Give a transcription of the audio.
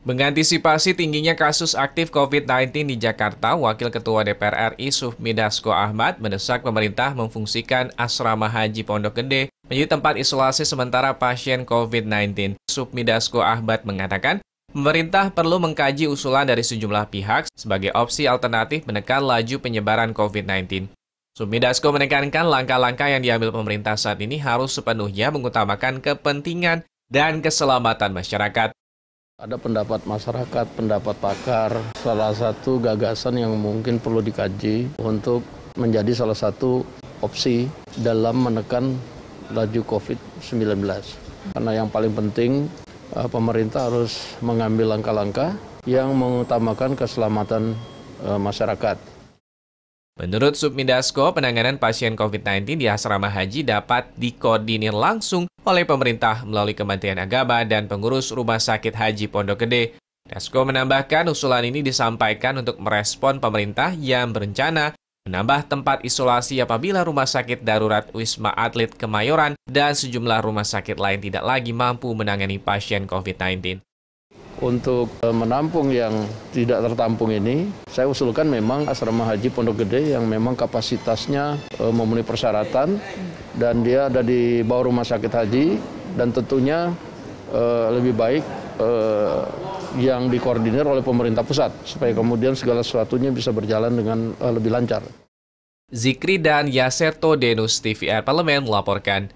Mengantisipasi tingginya kasus aktif COVID-19 di Jakarta, Wakil Ketua DPR RI Sufmi Dasko Ahmad mendesak pemerintah memfungsikan Asrama Haji Pondok Gede menjadi tempat isolasi sementara pasien COVID-19. Sufmi Dasko Ahmad mengatakan, Pemerintah perlu mengkaji usulan dari sejumlah pihak sebagai opsi alternatif menekan laju penyebaran COVID-19. Sumidasko menekankan langkah-langkah yang diambil pemerintah saat ini harus sepenuhnya mengutamakan kepentingan dan keselamatan masyarakat. Ada pendapat masyarakat, pendapat pakar, salah satu gagasan yang mungkin perlu dikaji untuk menjadi salah satu opsi dalam menekan laju COVID-19. Karena yang paling penting Eh, pemerintah harus mengambil langkah-langkah yang mengutamakan keselamatan eh, masyarakat. Menurut Submidasko, penanganan pasien COVID-19 di asrama haji dapat dikoordinir langsung oleh pemerintah melalui Kementerian Agama dan pengurus Rumah Sakit Haji Pondok Gede. Dasko menambahkan usulan ini disampaikan untuk merespon pemerintah yang berencana menambah tempat isolasi apabila rumah sakit darurat Wisma Atlet Kemayoran dan sejumlah rumah sakit lain tidak lagi mampu menangani pasien COVID-19. Untuk eh, menampung yang tidak tertampung ini, saya usulkan memang asrama haji Pondok Gede yang memang kapasitasnya eh, memenuhi persyaratan dan dia ada di bawah rumah sakit haji dan tentunya eh, lebih baik yang dikoordinir oleh pemerintah pusat supaya kemudian segala sesuatunya bisa berjalan dengan eh, lebih lancar. Zikri dan Yaserto Denus TVR Parlemen melaporkan.